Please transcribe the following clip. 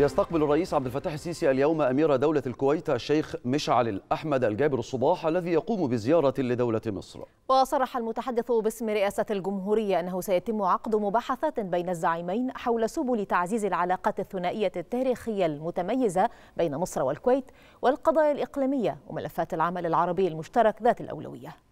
يستقبل الرئيس عبد الفتاح السيسي اليوم أمير دولة الكويت الشيخ مشعل الأحمد الجابر الصباح الذي يقوم بزيارة لدولة مصر وصرح المتحدث باسم رئاسة الجمهورية أنه سيتم عقد مباحثات بين الزعيمين حول سبل تعزيز العلاقات الثنائية التاريخية المتميزة بين مصر والكويت والقضايا الإقليمية وملفات العمل العربي المشترك ذات الأولوية